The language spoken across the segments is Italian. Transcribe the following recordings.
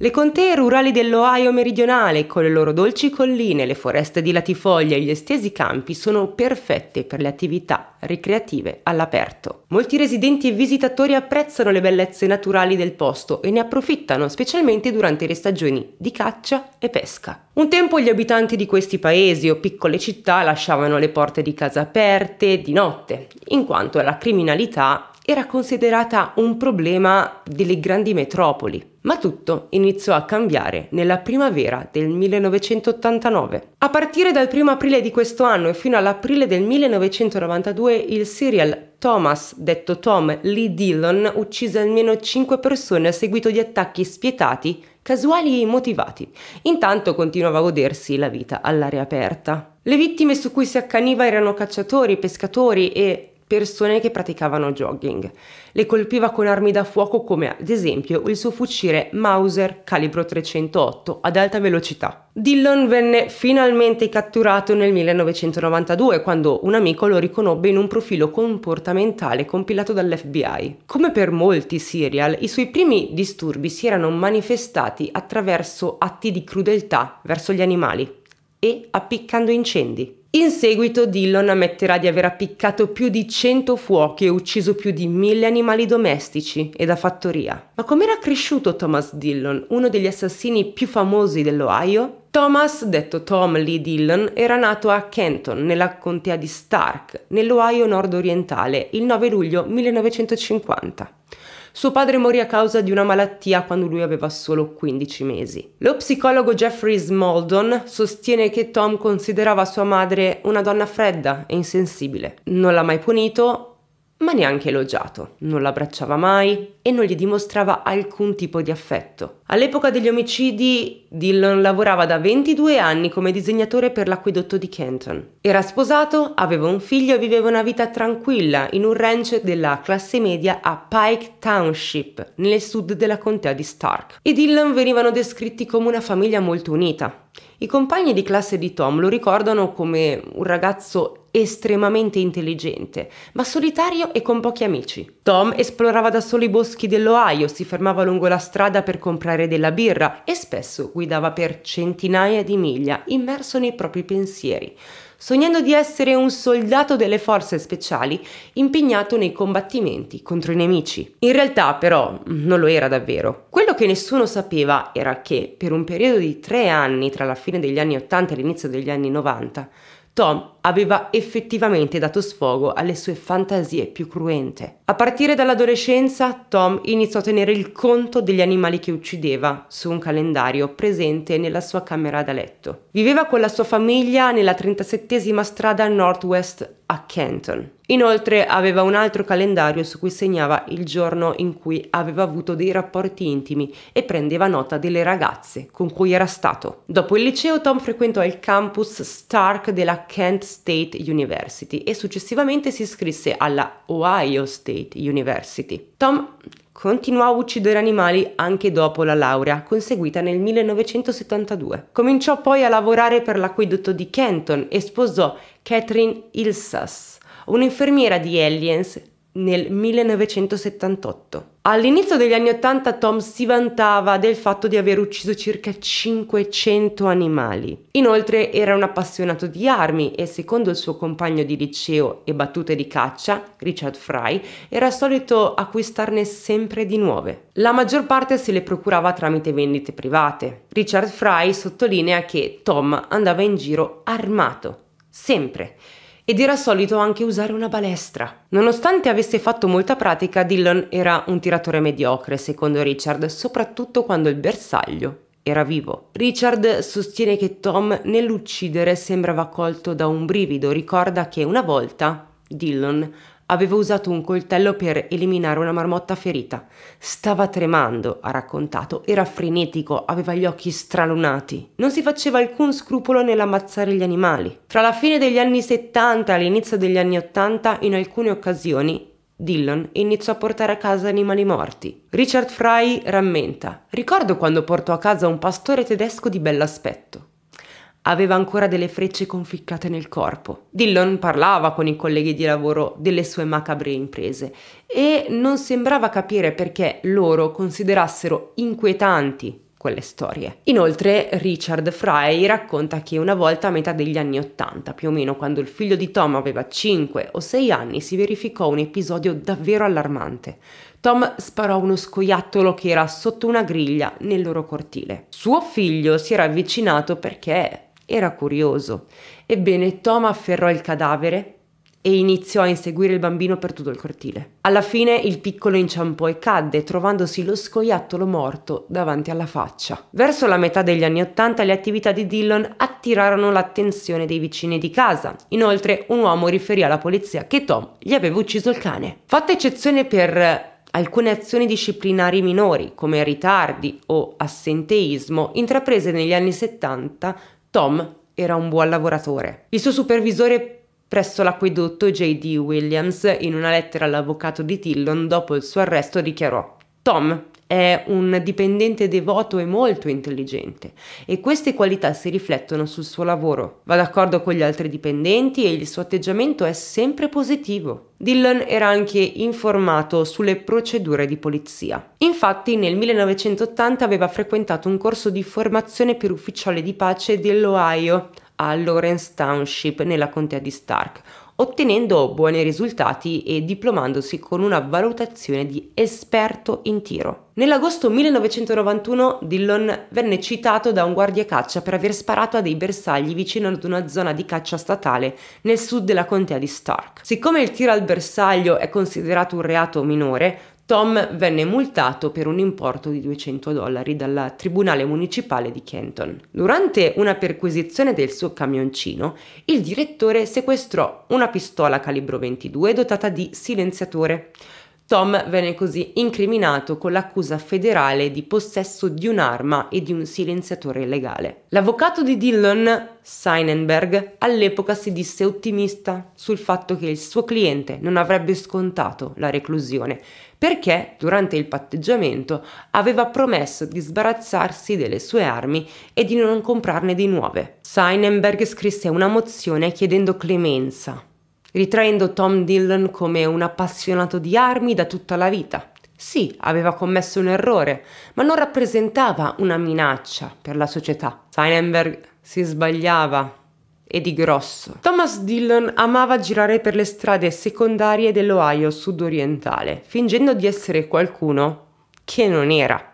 Le contee rurali dell'Ohio meridionale, con le loro dolci colline, le foreste di latifoglie e gli estesi campi, sono perfette per le attività ricreative all'aperto. Molti residenti e visitatori apprezzano le bellezze naturali del posto e ne approfittano, specialmente durante le stagioni di caccia e pesca. Un tempo gli abitanti di questi paesi o piccole città lasciavano le porte di casa aperte di notte, in quanto la criminalità era considerata un problema delle grandi metropoli. Ma tutto iniziò a cambiare nella primavera del 1989. A partire dal primo aprile di questo anno e fino all'aprile del 1992 il serial Thomas, detto Tom Lee Dillon, uccise almeno 5 persone a seguito di attacchi spietati, casuali e immotivati. Intanto continuava a godersi la vita all'aria aperta. Le vittime su cui si accaniva erano cacciatori, pescatori e persone che praticavano jogging. Le colpiva con armi da fuoco come ad esempio il suo fucile Mauser calibro 308 ad alta velocità. Dillon venne finalmente catturato nel 1992 quando un amico lo riconobbe in un profilo comportamentale compilato dall'FBI. Come per molti serial, i suoi primi disturbi si erano manifestati attraverso atti di crudeltà verso gli animali e appiccando incendi. In seguito Dillon ammetterà di aver appiccato più di 100 fuochi e ucciso più di 1000 animali domestici e da fattoria. Ma com'era cresciuto Thomas Dillon, uno degli assassini più famosi dell'Ohio? Thomas, detto Tom Lee Dillon, era nato a Canton, nella contea di Stark, nell'Ohio nord-orientale, il 9 luglio 1950. Suo padre morì a causa di una malattia quando lui aveva solo 15 mesi. Lo psicologo Jeffrey Smoldon sostiene che Tom considerava sua madre una donna fredda e insensibile. Non l'ha mai punito, ma neanche elogiato. Non l'abbracciava mai e non gli dimostrava alcun tipo di affetto. All'epoca degli omicidi, Dillon lavorava da 22 anni come disegnatore per l'acquedotto di Canton. Era sposato, aveva un figlio e viveva una vita tranquilla in un ranch della classe media a Pike Township, nel sud della contea di Stark. I Dillon venivano descritti come una famiglia molto unita. I compagni di classe di Tom lo ricordano come un ragazzo estremamente intelligente, ma solitario e con pochi amici. Tom esplorava da solo i boschi dell'Ohio, si fermava lungo la strada per comprare della birra e spesso guidava per centinaia di miglia, immerso nei propri pensieri, sognando di essere un soldato delle forze speciali impegnato nei combattimenti contro i nemici. In realtà però non lo era davvero. Quello che nessuno sapeva era che per un periodo di tre anni tra la fine degli anni 80 e l'inizio degli anni 90, Tom aveva effettivamente dato sfogo alle sue fantasie più cruente. A partire dall'adolescenza, Tom iniziò a tenere il conto degli animali che uccideva su un calendario presente nella sua camera da letto. Viveva con la sua famiglia nella 37 strada Northwest a Canton. Inoltre aveva un altro calendario su cui segnava il giorno in cui aveva avuto dei rapporti intimi e prendeva nota delle ragazze con cui era stato. Dopo il liceo Tom frequentò il campus Stark della Kent State University e successivamente si iscrisse alla Ohio State University. Tom continuò a uccidere animali anche dopo la laurea, conseguita nel 1972. Cominciò poi a lavorare per l'acquedotto di Canton e sposò Catherine Ilsas, un'infermiera di Aliens nel 1978. All'inizio degli anni 80 Tom si vantava del fatto di aver ucciso circa 500 animali. Inoltre era un appassionato di armi e secondo il suo compagno di liceo e battute di caccia, Richard Fry, era solito acquistarne sempre di nuove. La maggior parte se le procurava tramite vendite private. Richard Fry sottolinea che Tom andava in giro armato, sempre ed era solito anche usare una balestra. Nonostante avesse fatto molta pratica, Dillon era un tiratore mediocre, secondo Richard, soprattutto quando il bersaglio era vivo. Richard sostiene che Tom nell'uccidere sembrava colto da un brivido, ricorda che una volta Dillon aveva usato un coltello per eliminare una marmotta ferita. Stava tremando, ha raccontato, era frenetico, aveva gli occhi stralunati. Non si faceva alcun scrupolo nell'ammazzare gli animali. Tra la fine degli anni 70 e l'inizio degli anni 80, in alcune occasioni, Dillon iniziò a portare a casa animali morti. Richard Fry rammenta: Ricordo quando portò a casa un pastore tedesco di bell'aspetto aveva ancora delle frecce conficcate nel corpo. Dillon parlava con i colleghi di lavoro delle sue macabre imprese e non sembrava capire perché loro considerassero inquietanti quelle storie. Inoltre Richard Fry racconta che una volta a metà degli anni Ottanta, più o meno quando il figlio di Tom aveva 5 o 6 anni, si verificò un episodio davvero allarmante. Tom sparò uno scoiattolo che era sotto una griglia nel loro cortile. Suo figlio si era avvicinato perché era curioso. Ebbene, Tom afferrò il cadavere e iniziò a inseguire il bambino per tutto il cortile. Alla fine il piccolo inciampò e cadde, trovandosi lo scoiattolo morto davanti alla faccia. Verso la metà degli anni Ottanta le attività di Dillon attirarono l'attenzione dei vicini di casa. Inoltre un uomo riferì alla polizia che Tom gli aveva ucciso il cane. Fatta eccezione per alcune azioni disciplinari minori, come ritardi o assenteismo, intraprese negli anni 70 Tom era un buon lavoratore. Il suo supervisore presso l'acquedotto J.D. Williams, in una lettera all'avvocato di Tillon dopo il suo arresto, dichiarò Tom è un dipendente devoto e molto intelligente e queste qualità si riflettono sul suo lavoro. Va d'accordo con gli altri dipendenti e il suo atteggiamento è sempre positivo. Dillon era anche informato sulle procedure di polizia. Infatti nel 1980 aveva frequentato un corso di formazione per ufficiali di pace dell'Ohio a Lawrence Township nella contea di Stark, ottenendo buoni risultati e diplomandosi con una valutazione di esperto in tiro. Nell'agosto 1991 Dillon venne citato da un guardiacaccia per aver sparato a dei bersagli vicino ad una zona di caccia statale nel sud della contea di Stark. Siccome il tiro al bersaglio è considerato un reato minore, Tom venne multato per un importo di 200 dollari dalla Tribunale Municipale di Canton. Durante una perquisizione del suo camioncino, il direttore sequestrò una pistola calibro 22 dotata di silenziatore, Tom venne così incriminato con l'accusa federale di possesso di un'arma e di un silenziatore illegale. L'avvocato di Dillon, Seinenberg, all'epoca si disse ottimista sul fatto che il suo cliente non avrebbe scontato la reclusione, perché durante il patteggiamento aveva promesso di sbarazzarsi delle sue armi e di non comprarne di nuove. Seinenberg scrisse una mozione chiedendo clemenza ritraendo Tom Dillon come un appassionato di armi da tutta la vita. Sì, aveva commesso un errore, ma non rappresentava una minaccia per la società. Steinenberg si sbagliava e di grosso. Thomas Dillon amava girare per le strade secondarie dell'Ohio sudorientale, fingendo di essere qualcuno che non era.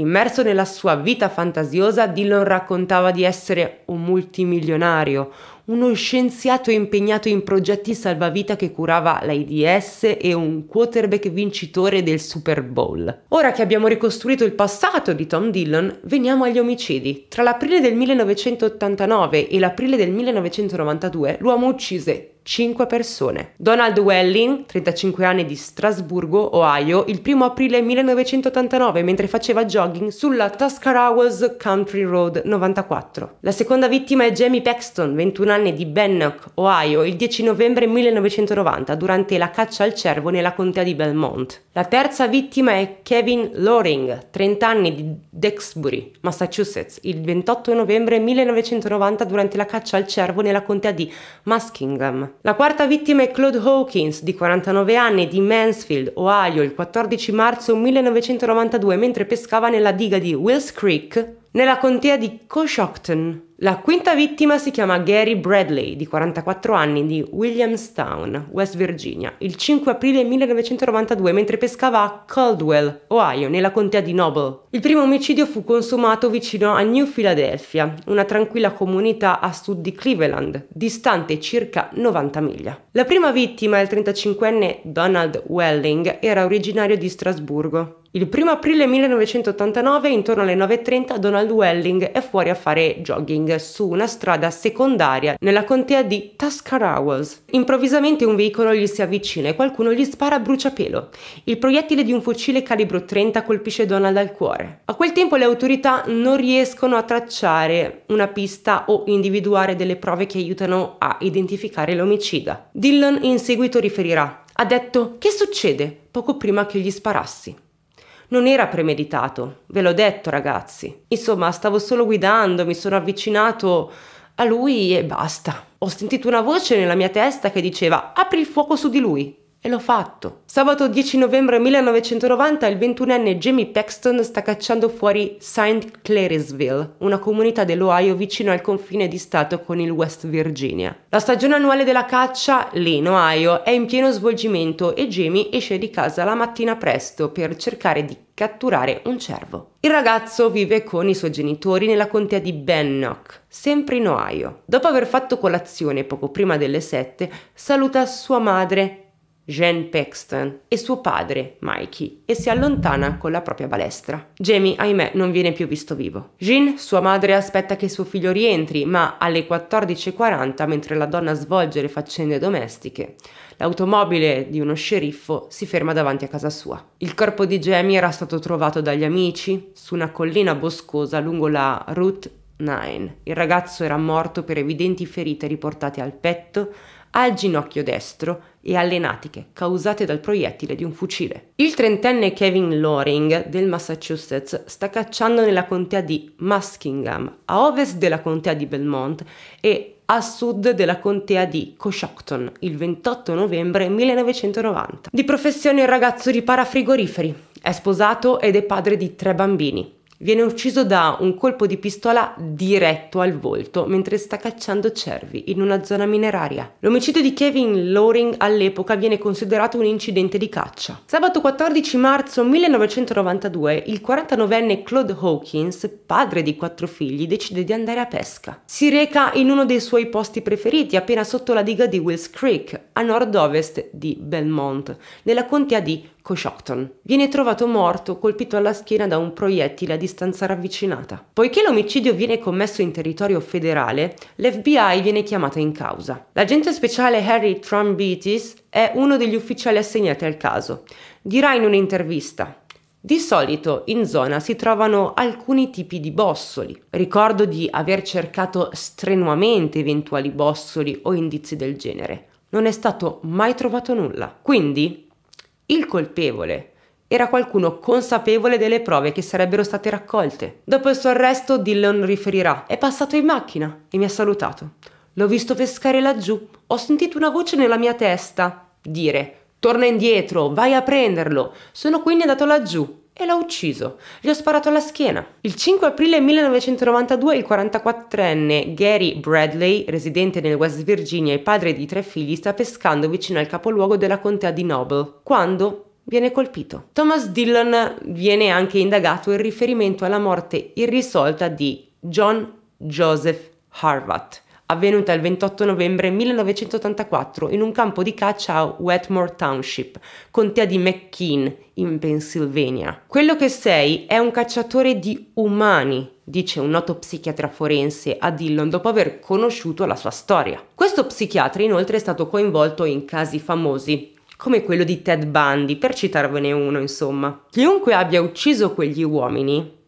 Immerso nella sua vita fantasiosa, Dillon raccontava di essere un multimilionario, uno scienziato impegnato in progetti salvavita che curava l'AIDS e un quarterback vincitore del Super Bowl. Ora che abbiamo ricostruito il passato di Tom Dillon, veniamo agli omicidi. Tra l'aprile del 1989 e l'aprile del 1992 l'uomo uccise 5 persone. Donald Welling, 35 anni di Strasburgo, Ohio, il 1 aprile 1989 mentre faceva jogging sulla Tuscarawas Country Road 94. La seconda vittima è Jamie Paxton, 21 anni di Bannock, Ohio, il 10 novembre 1990 durante la caccia al cervo nella contea di Belmont. La terza vittima è Kevin Loring, 30 anni di Dexbury, Massachusetts, il 28 novembre 1990 durante la caccia al cervo nella contea di Muskingum. La quarta vittima è Claude Hawkins, di 49 anni, di Mansfield, Ohio, il 14 marzo 1992 mentre pescava nella diga di Wills Creek, nella contea di Coshocton. La quinta vittima si chiama Gary Bradley, di 44 anni, di Williamstown, West Virginia, il 5 aprile 1992 mentre pescava a Caldwell, Ohio, nella contea di Noble. Il primo omicidio fu consumato vicino a New Philadelphia, una tranquilla comunità a sud di Cleveland, distante circa 90 miglia. La prima vittima, il 35enne Donald Welling, era originario di Strasburgo. Il 1 aprile 1989, intorno alle 9.30, Donald Welling è fuori a fare jogging su una strada secondaria nella contea di Tuscarawas. Improvvisamente un veicolo gli si avvicina e qualcuno gli spara a bruciapelo. Il proiettile di un fucile calibro 30 colpisce Donald al cuore. A quel tempo le autorità non riescono a tracciare una pista o individuare delle prove che aiutano a identificare l'omicida. Dillon in seguito riferirà ha detto che succede poco prima che gli sparassi. Non era premeditato, ve l'ho detto ragazzi. Insomma, stavo solo guidando, mi sono avvicinato a lui e basta. Ho sentito una voce nella mia testa che diceva apri il fuoco su di lui. E l'ho fatto. Sabato 10 novembre 1990 il 21enne Jamie Paxton sta cacciando fuori St. Claresville, una comunità dell'Ohio vicino al confine di stato con il West Virginia. La stagione annuale della caccia, lì in Ohio, è in pieno svolgimento e Jamie esce di casa la mattina presto per cercare di catturare un cervo. Il ragazzo vive con i suoi genitori nella contea di Bannock, sempre in Ohio. Dopo aver fatto colazione poco prima delle 7, saluta sua madre Jane Paxton, e suo padre, Mikey, e si allontana con la propria balestra. Jamie, ahimè, non viene più visto vivo. Jean, sua madre, aspetta che suo figlio rientri, ma alle 14.40, mentre la donna svolge le faccende domestiche, l'automobile di uno sceriffo si ferma davanti a casa sua. Il corpo di Jamie era stato trovato dagli amici su una collina boscosa lungo la Route 9. Il ragazzo era morto per evidenti ferite riportate al petto, al ginocchio destro e alle natiche causate dal proiettile di un fucile. Il trentenne Kevin Loring del Massachusetts sta cacciando nella contea di Muskingum, a ovest della contea di Belmont e a sud della contea di Coshocton il 28 novembre 1990. Di professione il ragazzo ripara frigoriferi, è sposato ed è padre di tre bambini. Viene ucciso da un colpo di pistola diretto al volto mentre sta cacciando cervi in una zona mineraria. L'omicidio di Kevin Loring all'epoca viene considerato un incidente di caccia. Sabato 14 marzo 1992 il 49enne Claude Hawkins, padre di quattro figli, decide di andare a pesca. Si reca in uno dei suoi posti preferiti appena sotto la diga di Wills Creek, a nord-ovest di Belmont, nella contea di Coshocton. Viene trovato morto, colpito alla schiena da un proiettile a distanza ravvicinata. Poiché l'omicidio viene commesso in territorio federale, l'FBI viene chiamata in causa. L'agente speciale Harry Trumbitis è uno degli ufficiali assegnati al caso. Dirà in un'intervista di solito in zona si trovano alcuni tipi di bossoli. Ricordo di aver cercato strenuamente eventuali bossoli o indizi del genere. Non è stato mai trovato nulla. Quindi il colpevole era qualcuno consapevole delle prove che sarebbero state raccolte. Dopo il suo arresto, Dillon riferirà: È passato in macchina e mi ha salutato. L'ho visto pescare laggiù. Ho sentito una voce nella mia testa dire: Torna indietro, vai a prenderlo. Sono quindi andato laggiù e l'ho ucciso. Gli ho sparato alla schiena. Il 5 aprile 1992 il 44enne Gary Bradley, residente nel West Virginia e padre di tre figli, sta pescando vicino al capoluogo della contea di Noble, quando viene colpito. Thomas Dillon viene anche indagato in riferimento alla morte irrisolta di John Joseph Harvat, avvenuta il 28 novembre 1984 in un campo di caccia a Wetmore Township, contea di McKean, in Pennsylvania. Quello che sei è un cacciatore di umani, dice un noto psichiatra forense a Dillon dopo aver conosciuto la sua storia. Questo psichiatra inoltre è stato coinvolto in casi famosi, come quello di Ted Bundy, per citarvene uno insomma. Chiunque abbia ucciso quegli uomini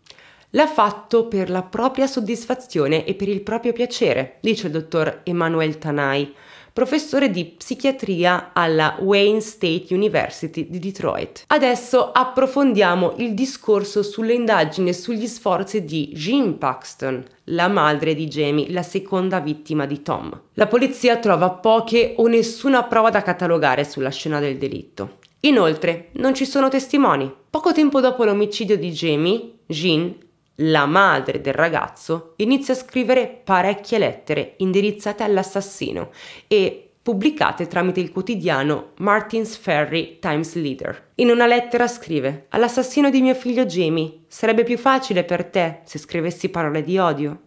L'ha fatto per la propria soddisfazione e per il proprio piacere, dice il dottor Emmanuel Tanai, professore di psichiatria alla Wayne State University di Detroit. Adesso approfondiamo il discorso sull'indagine e sugli sforzi di Jean Paxton, la madre di Jamie, la seconda vittima di Tom. La polizia trova poche o nessuna prova da catalogare sulla scena del delitto. Inoltre, non ci sono testimoni. Poco tempo dopo l'omicidio di Jamie, Jean la madre del ragazzo inizia a scrivere parecchie lettere indirizzate all'assassino e pubblicate tramite il quotidiano Martins Ferry Times Leader. In una lettera scrive All'assassino di mio figlio Jamie, sarebbe più facile per te se scrivessi parole di odio.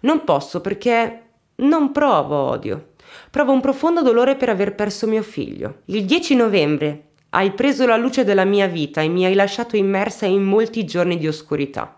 Non posso perché non provo odio. Provo un profondo dolore per aver perso mio figlio. Il 10 novembre hai preso la luce della mia vita e mi hai lasciato immersa in molti giorni di oscurità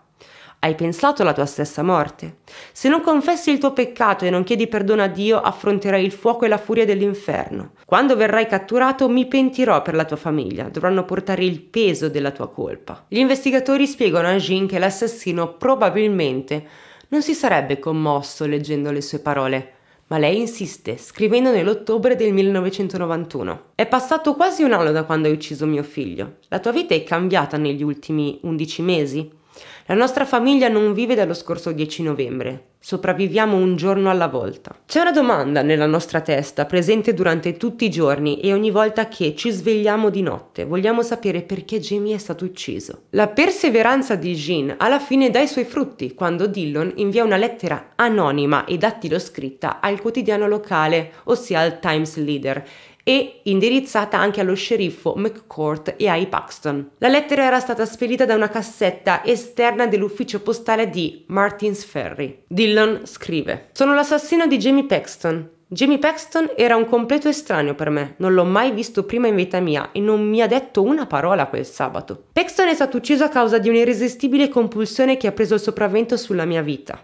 hai pensato alla tua stessa morte. Se non confessi il tuo peccato e non chiedi perdono a Dio, affronterai il fuoco e la furia dell'inferno. Quando verrai catturato, mi pentirò per la tua famiglia, dovranno portare il peso della tua colpa. Gli investigatori spiegano a Jean che l'assassino probabilmente non si sarebbe commosso leggendo le sue parole, ma lei insiste, scrivendo nell'ottobre del 1991. È passato quasi un anno da quando hai ucciso mio figlio. La tua vita è cambiata negli ultimi 11 mesi? La nostra famiglia non vive dallo scorso 10 novembre, sopravviviamo un giorno alla volta. C'è una domanda nella nostra testa, presente durante tutti i giorni e ogni volta che ci svegliamo di notte, vogliamo sapere perché Jamie è stato ucciso. La perseveranza di Jean alla fine dà i suoi frutti quando Dillon invia una lettera anonima e dattilo scritta al quotidiano locale, ossia al Times Leader, e indirizzata anche allo sceriffo McCourt e ai Paxton. La lettera era stata spedita da una cassetta esterna dell'ufficio postale di Martins Ferry. Dillon scrive: Sono l'assassino di Jamie Paxton. Jamie Paxton era un completo estraneo per me, non l'ho mai visto prima in vita mia e non mi ha detto una parola quel sabato. Paxton è stato ucciso a causa di un'irresistibile compulsione che ha preso il sopravvento sulla mia vita.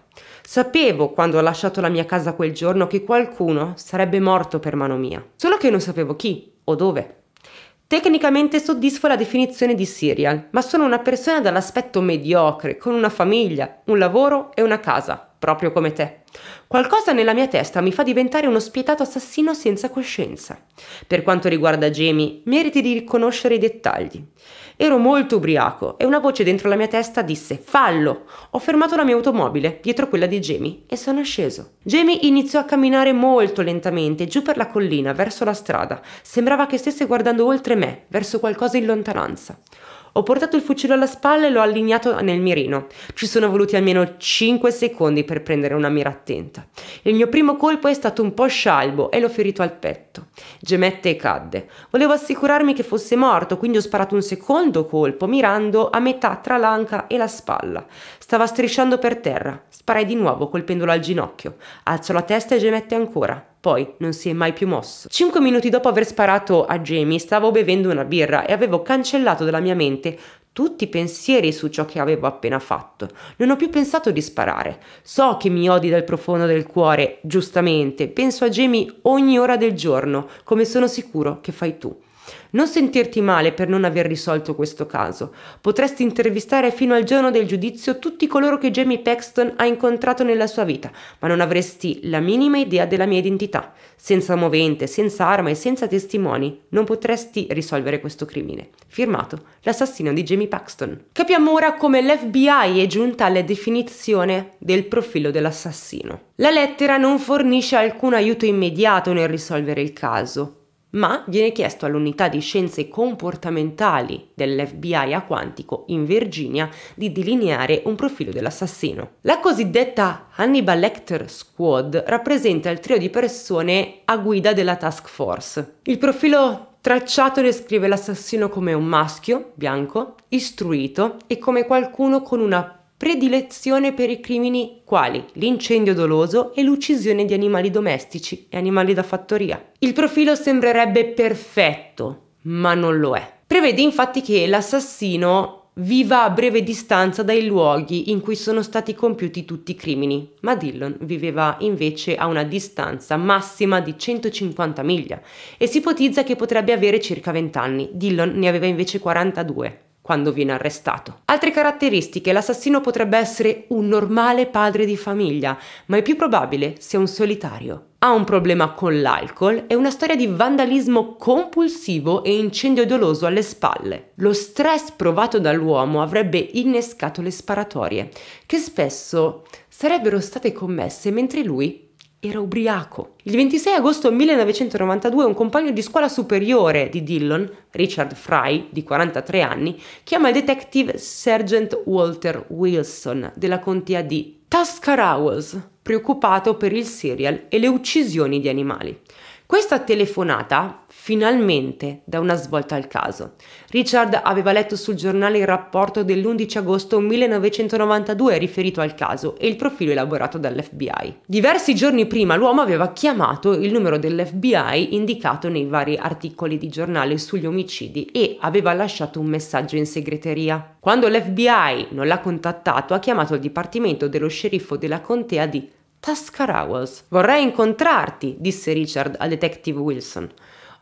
Sapevo, quando ho lasciato la mia casa quel giorno, che qualcuno sarebbe morto per mano mia, solo che non sapevo chi o dove. Tecnicamente soddisfo la definizione di serial, ma sono una persona dall'aspetto mediocre, con una famiglia, un lavoro e una casa, proprio come te. Qualcosa nella mia testa mi fa diventare uno spietato assassino senza coscienza. Per quanto riguarda Jamie, meriti di riconoscere i dettagli. Ero molto ubriaco e una voce dentro la mia testa disse fallo. Ho fermato la mia automobile dietro quella di Jamie e sono sceso. Jamie iniziò a camminare molto lentamente giù per la collina verso la strada. Sembrava che stesse guardando oltre me, verso qualcosa in lontananza. Ho portato il fucile alla spalla e l'ho allineato nel mirino. Ci sono voluti almeno 5 secondi per prendere una mira attenta. Il mio primo colpo è stato un po' scialbo e l'ho ferito al petto. Gemette e cadde. Volevo assicurarmi che fosse morto, quindi ho sparato un secondo colpo, mirando a metà tra l'anca e la spalla. Stava strisciando per terra. Sparai di nuovo, colpendolo al ginocchio. Alzò la testa e gemette ancora. Poi non si è mai più mosso. Cinque minuti dopo aver sparato a Jamie stavo bevendo una birra e avevo cancellato dalla mia mente tutti i pensieri su ciò che avevo appena fatto. Non ho più pensato di sparare. So che mi odi dal profondo del cuore, giustamente. Penso a Jamie ogni ora del giorno, come sono sicuro che fai tu. Non sentirti male per non aver risolto questo caso. Potresti intervistare fino al giorno del giudizio tutti coloro che Jamie Paxton ha incontrato nella sua vita, ma non avresti la minima idea della mia identità. Senza movente, senza arma e senza testimoni, non potresti risolvere questo crimine. Firmato l'assassino di Jamie Paxton. Capiamo ora come l'FBI è giunta alla definizione del profilo dell'assassino. La lettera non fornisce alcun aiuto immediato nel risolvere il caso, ma viene chiesto all'unità di scienze comportamentali dell'FBI a Quantico, in Virginia, di delineare un profilo dell'assassino. La cosiddetta Hannibal Lecter Squad rappresenta il trio di persone a guida della task force. Il profilo Tracciato descrive l'assassino come un maschio, bianco, istruito e come qualcuno con una predilezione per i crimini quali l'incendio doloso e l'uccisione di animali domestici e animali da fattoria. Il profilo sembrerebbe perfetto, ma non lo è. Prevede infatti che l'assassino viva a breve distanza dai luoghi in cui sono stati compiuti tutti i crimini, ma Dillon viveva invece a una distanza massima di 150 miglia e si ipotizza che potrebbe avere circa 20 anni, Dillon ne aveva invece 42 quando viene arrestato. Altre caratteristiche, l'assassino potrebbe essere un normale padre di famiglia, ma è più probabile sia un solitario. Ha un problema con l'alcol e una storia di vandalismo compulsivo e incendio doloso alle spalle. Lo stress provato dall'uomo avrebbe innescato le sparatorie, che spesso sarebbero state commesse mentre lui era ubriaco. Il 26 agosto 1992 un compagno di scuola superiore di Dillon, Richard Fry, di 43 anni, chiama il detective Sergeant Walter Wilson della contea di Tuscarawas, preoccupato per il serial e le uccisioni di animali. Questa telefonata finalmente dà una svolta al caso. Richard aveva letto sul giornale il rapporto dell'11 agosto 1992 riferito al caso e il profilo elaborato dall'FBI. Diversi giorni prima l'uomo aveva chiamato il numero dell'FBI indicato nei vari articoli di giornale sugli omicidi e aveva lasciato un messaggio in segreteria. Quando l'FBI non l'ha contattato ha chiamato il dipartimento dello sceriffo della contea di Tuscarawas. Vorrei incontrarti, disse Richard al detective Wilson.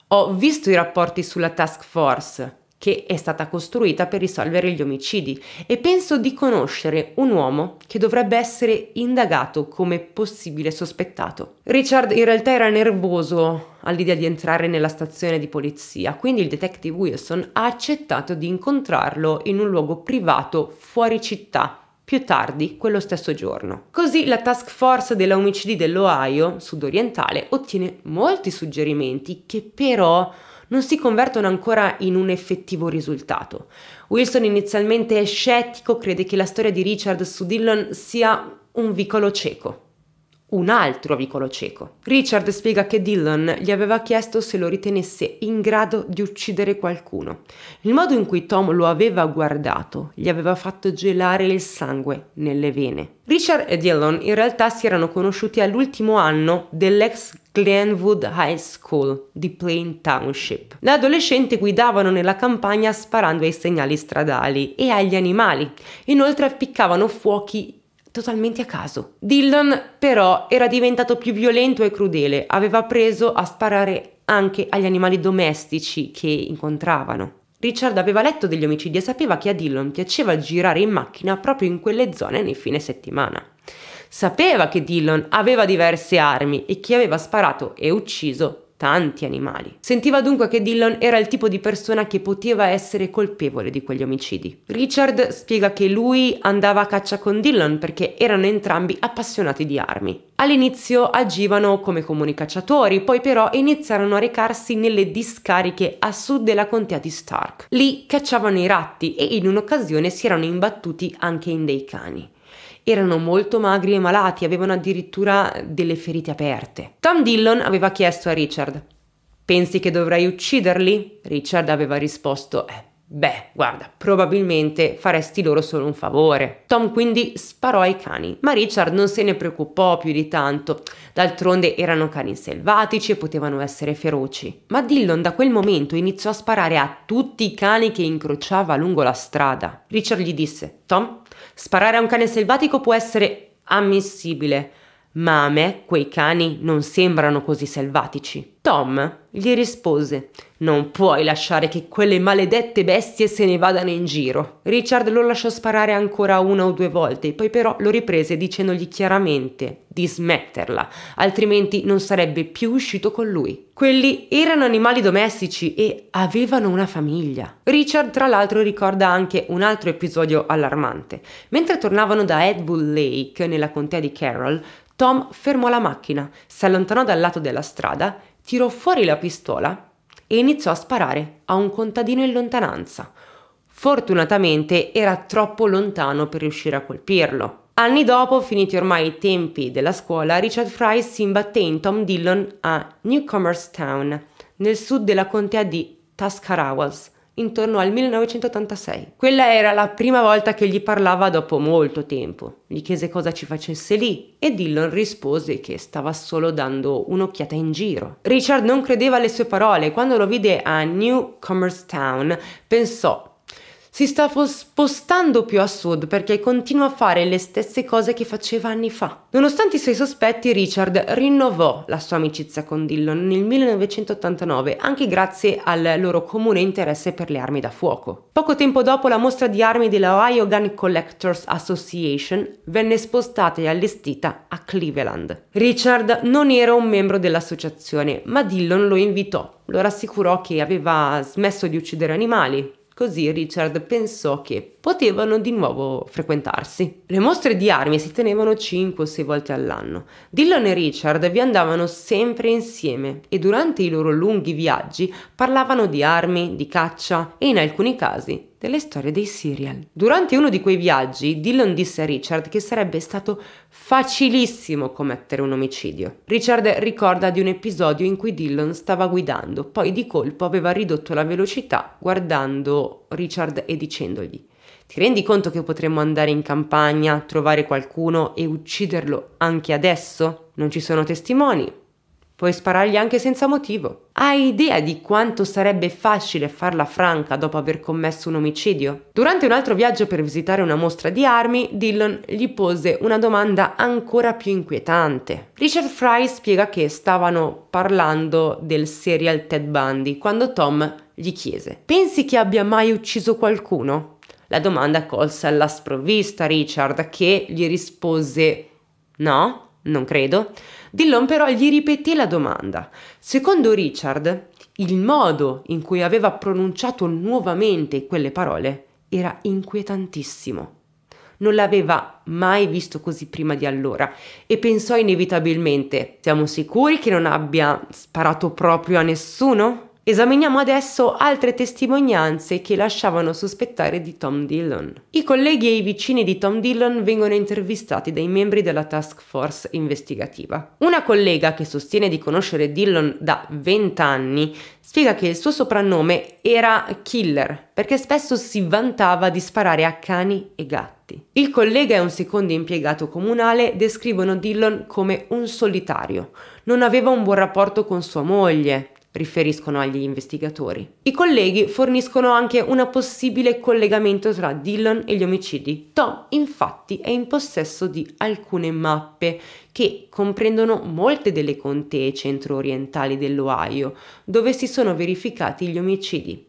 Ho visto i rapporti sulla task force che è stata costruita per risolvere gli omicidi e penso di conoscere un uomo che dovrebbe essere indagato come possibile sospettato. Richard in realtà era nervoso all'idea di entrare nella stazione di polizia, quindi il detective Wilson ha accettato di incontrarlo in un luogo privato fuori città più tardi quello stesso giorno. Così la task force della omicidi dell'Ohio, sudorientale, ottiene molti suggerimenti che però non si convertono ancora in un effettivo risultato. Wilson inizialmente è scettico, crede che la storia di Richard su Dillon sia un vicolo cieco un altro vicolo cieco. Richard spiega che Dylan gli aveva chiesto se lo ritenesse in grado di uccidere qualcuno. Il modo in cui Tom lo aveva guardato gli aveva fatto gelare il sangue nelle vene. Richard e Dylan in realtà si erano conosciuti all'ultimo anno dell'ex Glenwood High School di Plain Township. Da adolescente guidavano nella campagna sparando ai segnali stradali e agli animali. Inoltre appiccavano fuochi totalmente a caso. Dillon però era diventato più violento e crudele, aveva preso a sparare anche agli animali domestici che incontravano. Richard aveva letto degli omicidi e sapeva che a Dillon piaceva girare in macchina proprio in quelle zone nei fine settimana. Sapeva che Dillon aveva diverse armi e che aveva sparato e ucciso tanti animali. Sentiva dunque che Dillon era il tipo di persona che poteva essere colpevole di quegli omicidi. Richard spiega che lui andava a caccia con Dillon perché erano entrambi appassionati di armi. All'inizio agivano come comuni cacciatori, poi però iniziarono a recarsi nelle discariche a sud della contea di Stark. Lì cacciavano i ratti e in un'occasione si erano imbattuti anche in dei cani erano molto magri e malati, avevano addirittura delle ferite aperte. Tom Dillon aveva chiesto a Richard, pensi che dovrei ucciderli? Richard aveva risposto, eh, Beh, guarda, probabilmente faresti loro solo un favore. Tom quindi sparò ai cani, ma Richard non se ne preoccupò più di tanto. D'altronde erano cani selvatici e potevano essere feroci. Ma Dillon da quel momento iniziò a sparare a tutti i cani che incrociava lungo la strada. Richard gli disse: Tom, Sparare a un cane selvatico può essere ammissibile, ma a me quei cani non sembrano così selvatici. Tom gli rispose Non puoi lasciare che quelle maledette bestie se ne vadano in giro. Richard lo lasciò sparare ancora una o due volte, poi però lo riprese dicendogli chiaramente di smetterla, altrimenti non sarebbe più uscito con lui. Quelli erano animali domestici e avevano una famiglia. Richard tra l'altro ricorda anche un altro episodio allarmante. Mentre tornavano da Edbull Lake nella contea di Carroll, Tom fermò la macchina, si allontanò dal lato della strada, tirò fuori la pistola e iniziò a sparare a un contadino in lontananza. Fortunatamente era troppo lontano per riuscire a colpirlo. Anni dopo, finiti ormai i tempi della scuola, Richard Fry si imbatté in Tom Dillon a Newcomerstown, nel sud della contea di Tuscarawas, intorno al 1986. Quella era la prima volta che gli parlava dopo molto tempo. Gli chiese cosa ci facesse lì e Dillon rispose che stava solo dando un'occhiata in giro. Richard non credeva alle sue parole. Quando lo vide a New Town pensò si sta spostando più a sud perché continua a fare le stesse cose che faceva anni fa. Nonostante i suoi sospetti, Richard rinnovò la sua amicizia con Dillon nel 1989, anche grazie al loro comune interesse per le armi da fuoco. Poco tempo dopo la mostra di armi della Ohio Gun Collectors Association venne spostata e allestita a Cleveland. Richard non era un membro dell'associazione, ma Dillon lo invitò lo rassicurò che aveva smesso di uccidere animali Così Richard pensò che potevano di nuovo frequentarsi. Le mostre di armi si tenevano 5 o 6 volte all'anno. Dillon e Richard vi andavano sempre insieme e durante i loro lunghi viaggi parlavano di armi, di caccia e in alcuni casi delle storie dei serial. Durante uno di quei viaggi, Dillon disse a Richard che sarebbe stato facilissimo commettere un omicidio. Richard ricorda di un episodio in cui Dillon stava guidando, poi di colpo aveva ridotto la velocità guardando Richard e dicendogli ti rendi conto che potremmo andare in campagna, trovare qualcuno e ucciderlo anche adesso? Non ci sono testimoni, Puoi sparargli anche senza motivo. Hai idea di quanto sarebbe facile farla franca dopo aver commesso un omicidio? Durante un altro viaggio per visitare una mostra di armi, Dillon gli pose una domanda ancora più inquietante. Richard Fry spiega che stavano parlando del serial Ted Bundy quando Tom gli chiese: Pensi che abbia mai ucciso qualcuno? La domanda colse alla sprovvista Richard, che gli rispose: No, non credo. Dillon però gli ripeté la domanda. Secondo Richard, il modo in cui aveva pronunciato nuovamente quelle parole era inquietantissimo. Non l'aveva mai visto così prima di allora e pensò inevitabilmente, siamo sicuri che non abbia sparato proprio a nessuno? Esaminiamo adesso altre testimonianze che lasciavano sospettare di Tom Dillon. I colleghi e i vicini di Tom Dillon vengono intervistati dai membri della task force investigativa. Una collega che sostiene di conoscere Dillon da 20 anni spiega che il suo soprannome era Killer perché spesso si vantava di sparare a cani e gatti. Il collega e un secondo impiegato comunale descrivono Dillon come un solitario. Non aveva un buon rapporto con sua moglie, riferiscono agli investigatori. I colleghi forniscono anche un possibile collegamento tra Dillon e gli omicidi. Tom infatti è in possesso di alcune mappe che comprendono molte delle contee centro-orientali dell'Ohio dove si sono verificati gli omicidi.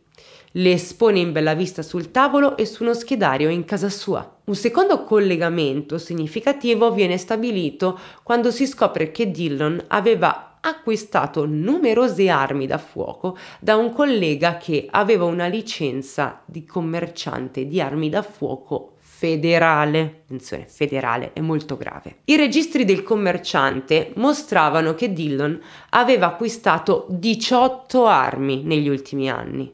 Le espone in bella vista sul tavolo e su uno schedario in casa sua. Un secondo collegamento significativo viene stabilito quando si scopre che Dillon aveva acquistato numerose armi da fuoco da un collega che aveva una licenza di commerciante di armi da fuoco federale. Attenzione, federale è molto grave. I registri del commerciante mostravano che Dillon aveva acquistato 18 armi negli ultimi anni,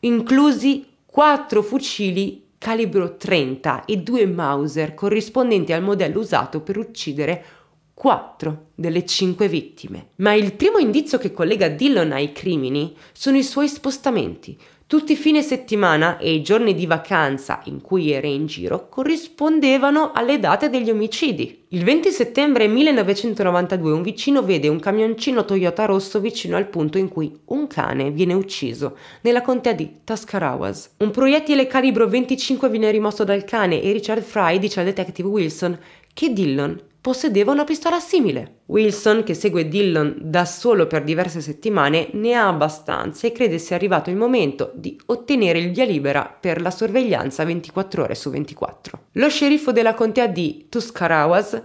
inclusi 4 fucili calibro 30 e due Mauser corrispondenti al modello usato per uccidere un quattro delle cinque vittime. Ma il primo indizio che collega Dillon ai crimini sono i suoi spostamenti. Tutti i fine settimana e i giorni di vacanza in cui era in giro corrispondevano alle date degli omicidi. Il 20 settembre 1992 un vicino vede un camioncino Toyota rosso vicino al punto in cui un cane viene ucciso nella contea di Tuscarawas. Un proiettile calibro 25 viene rimosso dal cane e Richard Fry dice al detective Wilson che Dillon possedeva una pistola simile. Wilson, che segue Dillon da solo per diverse settimane, ne ha abbastanza e crede sia arrivato il momento di ottenere il via libera per la sorveglianza 24 ore su 24. Lo sceriffo della contea di Tuscarawas,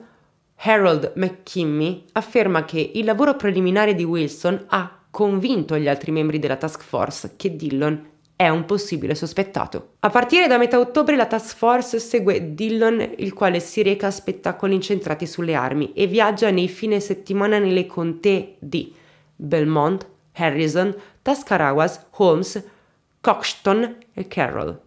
Harold McKimmy, afferma che il lavoro preliminare di Wilson ha convinto gli altri membri della task force che Dillon è un possibile sospettato. A partire da metà ottobre la task force segue Dillon, il quale si reca a spettacoli incentrati sulle armi e viaggia nei fine settimana nelle contee di Belmont, Harrison, Tascarawas, Holmes, Coxton e Carroll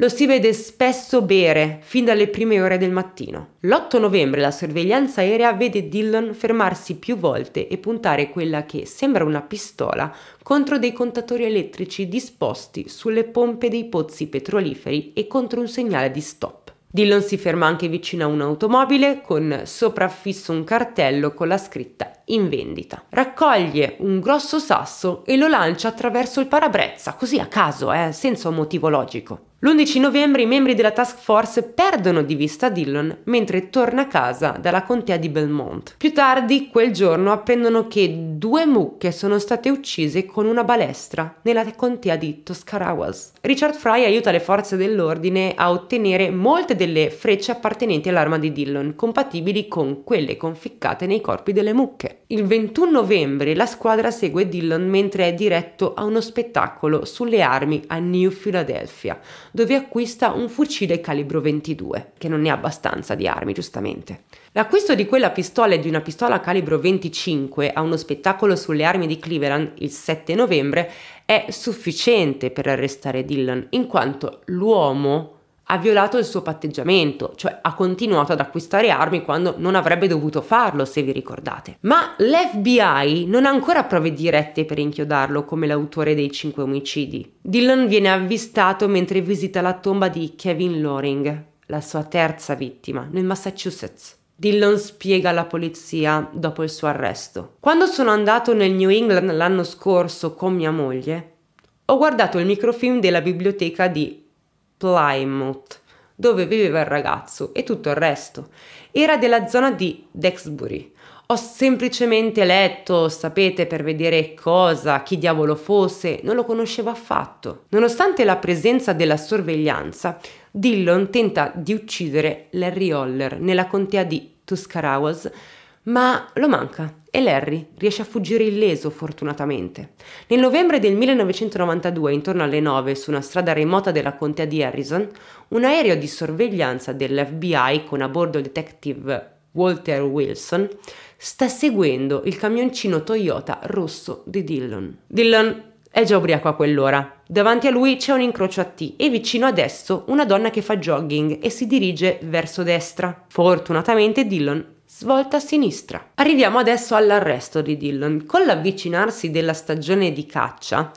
lo si vede spesso bere fin dalle prime ore del mattino. L'8 novembre la sorveglianza aerea vede Dillon fermarsi più volte e puntare quella che sembra una pistola contro dei contatori elettrici disposti sulle pompe dei pozzi petroliferi e contro un segnale di stop. Dillon si ferma anche vicino a un'automobile con sopraffisso un cartello con la scritta in vendita. Raccoglie un grosso sasso e lo lancia attraverso il parabrezza, così a caso, eh, senza un motivo logico. L'11 novembre i membri della task force perdono di vista Dillon mentre torna a casa dalla contea di Belmont. Più tardi quel giorno apprendono che due mucche sono state uccise con una balestra nella contea di Tuscarawas. Richard Fry aiuta le forze dell'ordine a ottenere molte delle frecce appartenenti all'arma di Dillon, compatibili con quelle conficcate nei corpi delle mucche. Il 21 novembre la squadra segue Dillon mentre è diretto a uno spettacolo sulle armi a New Philadelphia, dove acquista un fucile calibro 22, che non è abbastanza di armi, giustamente. L'acquisto di quella pistola e di una pistola calibro 25 a uno spettacolo sulle armi di Cleveland il 7 novembre è sufficiente per arrestare Dillon, in quanto l'uomo ha violato il suo patteggiamento, cioè ha continuato ad acquistare armi quando non avrebbe dovuto farlo, se vi ricordate. Ma l'FBI non ha ancora prove dirette per inchiodarlo come l'autore dei cinque omicidi. Dillon viene avvistato mentre visita la tomba di Kevin Loring, la sua terza vittima, nel Massachusetts. Dillon spiega alla polizia dopo il suo arresto. Quando sono andato nel New England l'anno scorso con mia moglie, ho guardato il microfilm della biblioteca di Plymouth, dove viveva il ragazzo, e tutto il resto. Era della zona di Dexbury. Ho semplicemente letto, sapete, per vedere cosa, chi diavolo fosse, non lo conoscevo affatto. Nonostante la presenza della sorveglianza, Dillon tenta di uccidere Larry Holler nella contea di Tuscarawas, ma lo manca e Larry riesce a fuggire illeso fortunatamente. Nel novembre del 1992, intorno alle 9, su una strada remota della contea di Harrison, un aereo di sorveglianza dell'FBI con a bordo il detective Walter Wilson sta seguendo il camioncino Toyota rosso di Dillon. Dillon è già ubriaco a quell'ora. Davanti a lui c'è un incrocio a T e vicino a esso una donna che fa jogging e si dirige verso destra. Fortunatamente Dillon svolta a sinistra. Arriviamo adesso all'arresto di Dillon. Con l'avvicinarsi della stagione di caccia,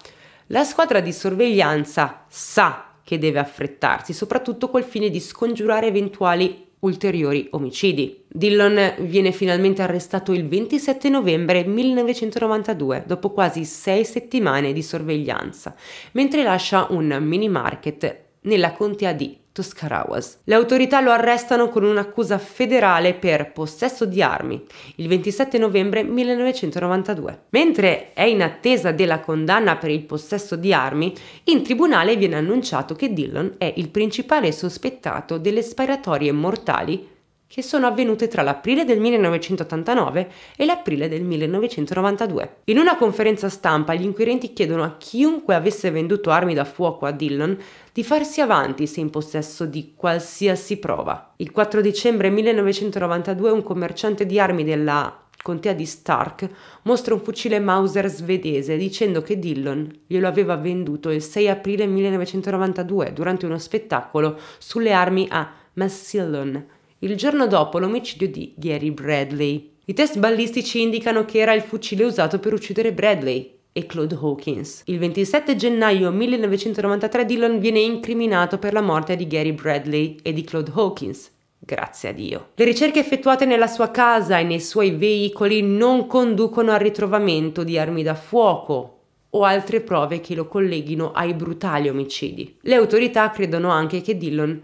la squadra di sorveglianza sa che deve affrettarsi, soprattutto col fine di scongiurare eventuali ulteriori omicidi. Dillon viene finalmente arrestato il 27 novembre 1992, dopo quasi sei settimane di sorveglianza, mentre lascia un mini market nella contea di Tuscarawas. Le autorità lo arrestano con un'accusa federale per possesso di armi il 27 novembre 1992. Mentre è in attesa della condanna per il possesso di armi, in tribunale viene annunciato che Dillon è il principale sospettato delle sparatorie mortali che sono avvenute tra l'aprile del 1989 e l'aprile del 1992. In una conferenza stampa gli inquirenti chiedono a chiunque avesse venduto armi da fuoco a Dillon di farsi avanti se in possesso di qualsiasi prova. Il 4 dicembre 1992 un commerciante di armi della contea di Stark mostra un fucile Mauser svedese dicendo che Dillon glielo aveva venduto il 6 aprile 1992 durante uno spettacolo sulle armi a Massillon, il giorno dopo l'omicidio di Gary Bradley. I test ballistici indicano che era il fucile usato per uccidere Bradley, e Claude Hawkins. Il 27 gennaio 1993 Dillon viene incriminato per la morte di Gary Bradley e di Claude Hawkins, Grazie a Dio. Le ricerche effettuate nella sua casa e nei suoi veicoli non conducono al ritrovamento di armi da fuoco o altre prove che lo colleghino ai brutali omicidi. Le autorità credono anche che Dillon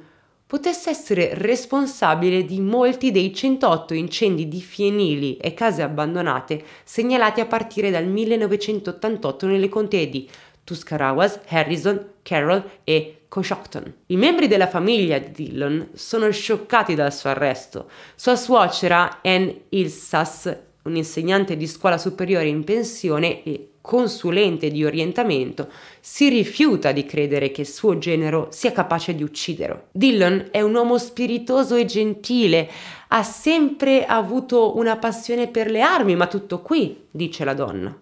potesse essere responsabile di molti dei 108 incendi di fienili e case abbandonate segnalati a partire dal 1988 nelle contee di Tuscarawas, Harrison, Carroll e Coshocton. I membri della famiglia di Dillon sono scioccati dal suo arresto. Sua suocera Anne Ilsas, un'insegnante di scuola superiore in pensione e consulente di orientamento, si rifiuta di credere che il suo genero sia capace di ucciderlo. Dillon è un uomo spiritoso e gentile, ha sempre avuto una passione per le armi, ma tutto qui, dice la donna.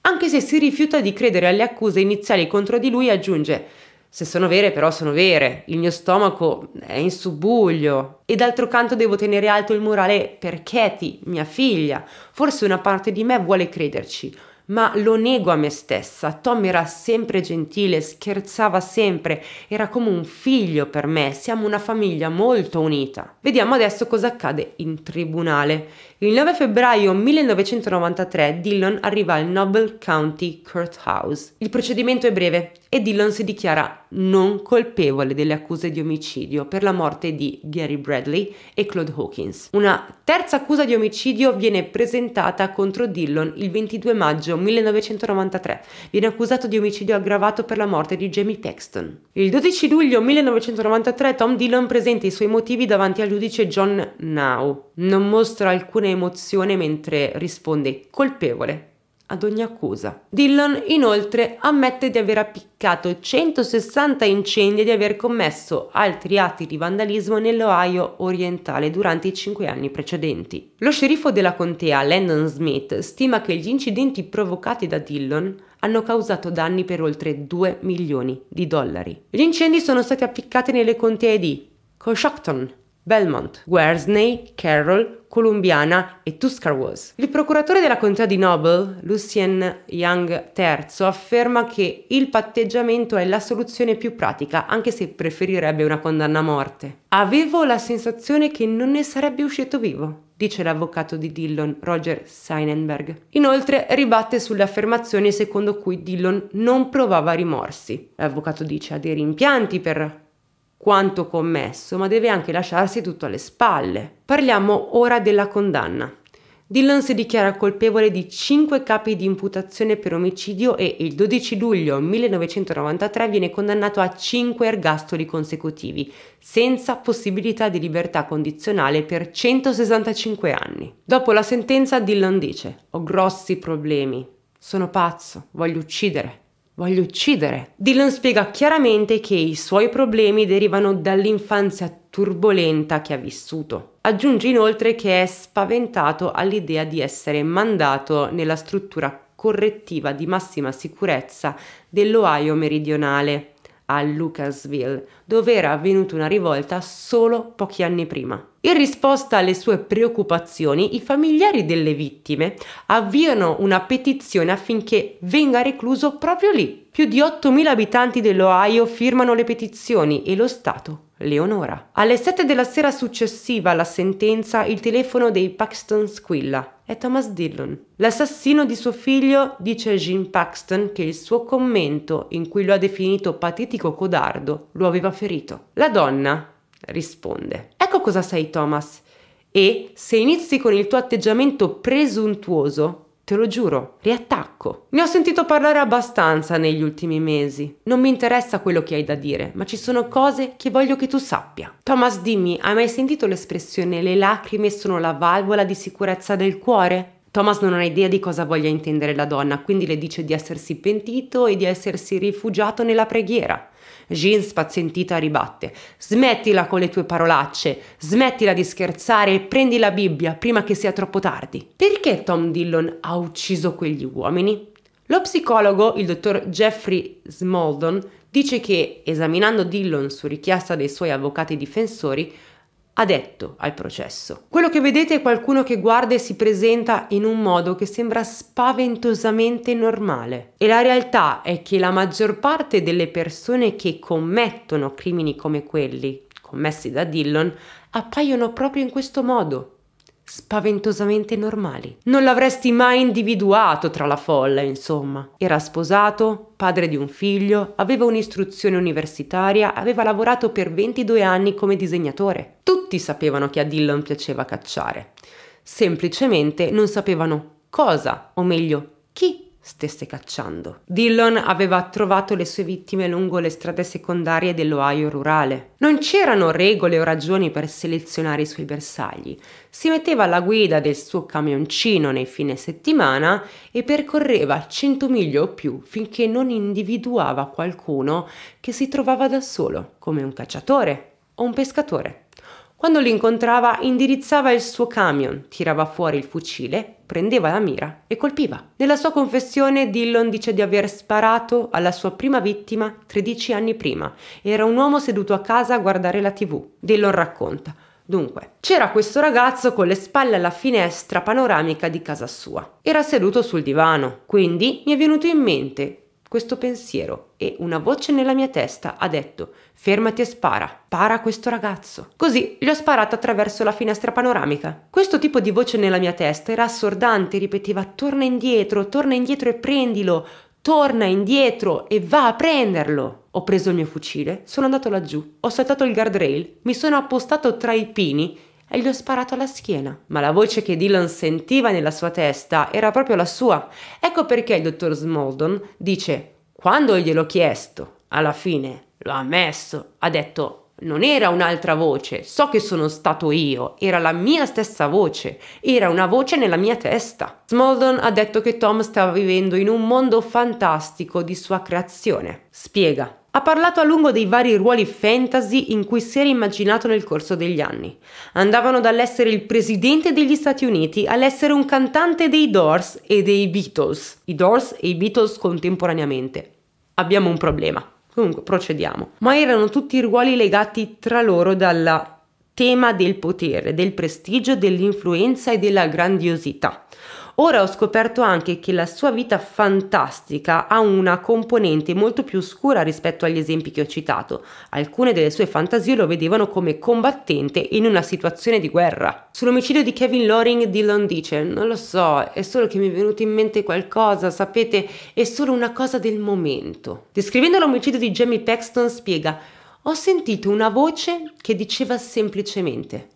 Anche se si rifiuta di credere alle accuse iniziali contro di lui, aggiunge se sono vere, però sono vere. Il mio stomaco è in subbuglio. E d'altro canto devo tenere alto il morale per Katie, mia figlia. Forse una parte di me vuole crederci ma lo nego a me stessa. Tom era sempre gentile, scherzava sempre, era come un figlio per me, siamo una famiglia molto unita. Vediamo adesso cosa accade in tribunale. Il 9 febbraio 1993 Dillon arriva al Noble County Courthouse. Il procedimento è breve, e Dillon si dichiara non colpevole delle accuse di omicidio per la morte di Gary Bradley e Claude Hawkins. Una terza accusa di omicidio viene presentata contro Dillon il 22 maggio 1993. Viene accusato di omicidio aggravato per la morte di Jamie Paxton. Il 12 luglio 1993 Tom Dillon presenta i suoi motivi davanti al giudice John Now. Non mostra alcuna emozione mentre risponde colpevole ad ogni accusa. Dillon inoltre ammette di aver appiccato 160 incendi e di aver commesso altri atti di vandalismo nell'Ohio orientale durante i cinque anni precedenti. Lo sceriffo della contea, Landon Smith, stima che gli incidenti provocati da Dillon hanno causato danni per oltre 2 milioni di dollari. Gli incendi sono stati appiccati nelle contee di Coshocton, Belmont, Guernsey, Carroll, Columbiana e Tuscarwas. Il procuratore della contea di Noble, Lucien Young III, afferma che il patteggiamento è la soluzione più pratica, anche se preferirebbe una condanna a morte. Avevo la sensazione che non ne sarebbe uscito vivo dice l'avvocato di Dillon, Roger Seinenberg. Inoltre ribatte sulle affermazioni secondo cui Dillon non provava rimorsi. L'avvocato dice ha dei rimpianti per quanto commesso, ma deve anche lasciarsi tutto alle spalle. Parliamo ora della condanna. Dillon si dichiara colpevole di 5 capi di imputazione per omicidio e il 12 luglio 1993 viene condannato a 5 ergastoli consecutivi, senza possibilità di libertà condizionale per 165 anni. Dopo la sentenza Dillon dice, ho grossi problemi, sono pazzo, voglio uccidere voglio uccidere. Dylan spiega chiaramente che i suoi problemi derivano dall'infanzia turbolenta che ha vissuto. Aggiunge inoltre che è spaventato all'idea di essere mandato nella struttura correttiva di massima sicurezza dell'Ohio meridionale a Lucasville, dove era avvenuta una rivolta solo pochi anni prima. In risposta alle sue preoccupazioni, i familiari delle vittime avviano una petizione affinché venga recluso proprio lì, più di 8.000 abitanti dell'Ohio firmano le petizioni e lo Stato le onora. Alle 7 della sera successiva alla sentenza il telefono dei Paxton squilla. È Thomas Dillon. L'assassino di suo figlio dice a Jim Paxton che il suo commento, in cui lo ha definito patetico codardo, lo aveva ferito. La donna risponde. Ecco cosa sei Thomas. E se inizi con il tuo atteggiamento presuntuoso, Te lo giuro, riattacco. Ne ho sentito parlare abbastanza negli ultimi mesi. Non mi interessa quello che hai da dire, ma ci sono cose che voglio che tu sappia. Thomas, dimmi, hai mai sentito l'espressione le lacrime sono la valvola di sicurezza del cuore? Thomas non ha idea di cosa voglia intendere la donna, quindi le dice di essersi pentito e di essersi rifugiato nella preghiera. Jean spazientita ribatte. Smettila con le tue parolacce, smettila di scherzare e prendi la Bibbia prima che sia troppo tardi. Perché Tom Dillon ha ucciso quegli uomini? Lo psicologo, il dottor Jeffrey Smoldon, dice che, esaminando Dillon su richiesta dei suoi avvocati difensori, adetto al processo. Quello che vedete è qualcuno che guarda e si presenta in un modo che sembra spaventosamente normale. E la realtà è che la maggior parte delle persone che commettono crimini come quelli commessi da Dillon appaiono proprio in questo modo spaventosamente normali. Non l'avresti mai individuato tra la folla, insomma. Era sposato, padre di un figlio, aveva un'istruzione universitaria, aveva lavorato per 22 anni come disegnatore. Tutti sapevano che a Dillon piaceva cacciare, semplicemente non sapevano cosa, o meglio, chi stesse cacciando. Dillon aveva trovato le sue vittime lungo le strade secondarie dell'Ohio rurale. Non c'erano regole o ragioni per selezionare i suoi bersagli. Si metteva alla guida del suo camioncino nei fine settimana e percorreva 100 miglia o più finché non individuava qualcuno che si trovava da solo, come un cacciatore o un pescatore. Quando li incontrava indirizzava il suo camion, tirava fuori il fucile, prendeva la mira e colpiva. Nella sua confessione Dillon dice di aver sparato alla sua prima vittima 13 anni prima. Era un uomo seduto a casa a guardare la tv. Dillon racconta. Dunque, c'era questo ragazzo con le spalle alla finestra panoramica di casa sua. Era seduto sul divano, quindi mi è venuto in mente questo pensiero e una voce nella mia testa ha detto fermati e spara, para questo ragazzo. Così gli ho sparato attraverso la finestra panoramica. Questo tipo di voce nella mia testa era assordante, ripeteva torna indietro, torna indietro e prendilo, torna indietro e va a prenderlo. Ho preso il mio fucile, sono andato laggiù, ho saltato il guardrail, mi sono appostato tra i pini e gli ho sparato alla schiena. Ma la voce che Dylan sentiva nella sua testa era proprio la sua. Ecco perché il dottor Smoldon dice: Quando gliel'ho chiesto, alla fine lo ha ammesso, ha detto. Non era un'altra voce, so che sono stato io, era la mia stessa voce, era una voce nella mia testa. Smoldon ha detto che Tom stava vivendo in un mondo fantastico di sua creazione. Spiega, ha parlato a lungo dei vari ruoli fantasy in cui si era immaginato nel corso degli anni. Andavano dall'essere il presidente degli Stati Uniti all'essere un cantante dei Doors e dei Beatles. I Doors e i Beatles contemporaneamente. Abbiamo un problema. Comunque, procediamo. Ma erano tutti ruoli legati tra loro dal tema del potere, del prestigio, dell'influenza e della grandiosità. Ora ho scoperto anche che la sua vita fantastica ha una componente molto più oscura rispetto agli esempi che ho citato. Alcune delle sue fantasie lo vedevano come combattente in una situazione di guerra. Sull'omicidio di Kevin Loring Dillon dice, non lo so, è solo che mi è venuto in mente qualcosa, sapete, è solo una cosa del momento. Descrivendo l'omicidio di Jamie Paxton spiega, ho sentito una voce che diceva semplicemente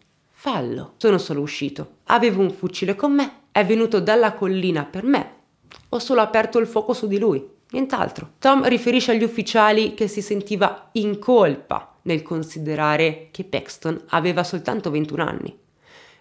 fallo. Sono solo uscito. Avevo un fucile con me, è venuto dalla collina per me. Ho solo aperto il fuoco su di lui, nient'altro. Tom riferisce agli ufficiali che si sentiva in colpa nel considerare che Paxton aveva soltanto 21 anni.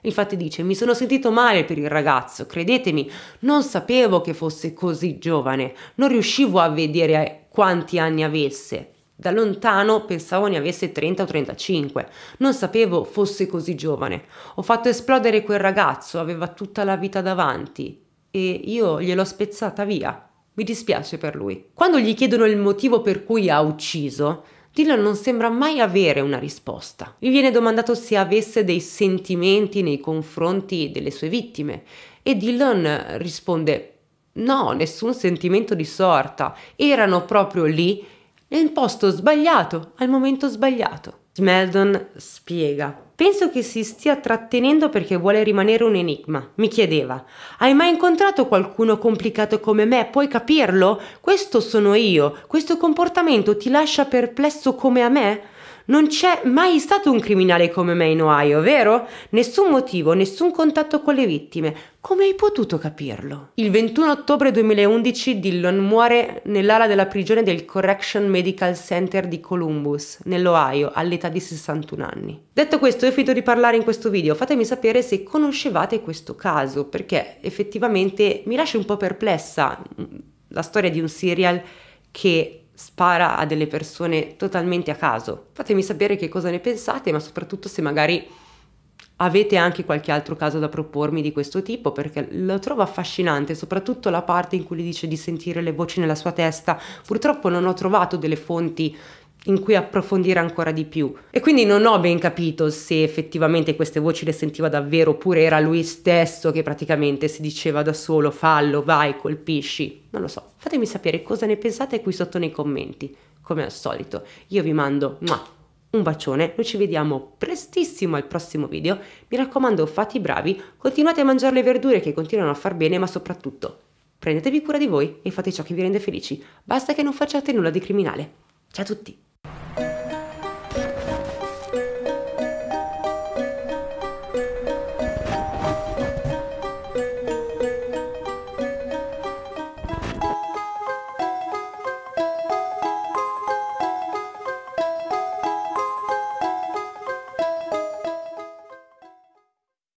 Infatti dice, mi sono sentito male per il ragazzo, credetemi, non sapevo che fosse così giovane, non riuscivo a vedere quanti anni avesse. Da lontano pensavo ne avesse 30 o 35, non sapevo fosse così giovane. Ho fatto esplodere quel ragazzo, aveva tutta la vita davanti e io gliel'ho spezzata via. Mi dispiace per lui. Quando gli chiedono il motivo per cui ha ucciso, Dylan non sembra mai avere una risposta. Gli viene domandato se avesse dei sentimenti nei confronti delle sue vittime e Dylan risponde No, nessun sentimento di sorta, erano proprio lì è posto sbagliato al momento sbagliato. Smeldon spiega. Penso che si stia trattenendo perché vuole rimanere un enigma. Mi chiedeva, hai mai incontrato qualcuno complicato come me? Puoi capirlo? Questo sono io. Questo comportamento ti lascia perplesso come a me? Non c'è mai stato un criminale come me in Ohio, vero? Nessun motivo, nessun contatto con le vittime. Come hai potuto capirlo? Il 21 ottobre 2011 Dillon muore nell'ala della prigione del Correction Medical Center di Columbus, nell'Ohio, all'età di 61 anni. Detto questo, ho finito di parlare in questo video. Fatemi sapere se conoscevate questo caso, perché effettivamente mi lascia un po' perplessa mm, la storia di un serial che spara a delle persone totalmente a caso. Fatemi sapere che cosa ne pensate, ma soprattutto se magari avete anche qualche altro caso da propormi di questo tipo, perché lo trovo affascinante, soprattutto la parte in cui dice di sentire le voci nella sua testa. Purtroppo non ho trovato delle fonti in cui approfondire ancora di più. E quindi non ho ben capito se effettivamente queste voci le sentiva davvero oppure era lui stesso che praticamente si diceva da solo fallo, vai, colpisci. Non lo so. Fatemi sapere cosa ne pensate qui sotto nei commenti. Come al solito, io vi mando un bacione, noi ci vediamo prestissimo al prossimo video. Mi raccomando, fate i bravi, continuate a mangiare le verdure che continuano a far bene, ma soprattutto prendetevi cura di voi e fate ciò che vi rende felici. Basta che non facciate nulla di criminale. Ciao a tutti!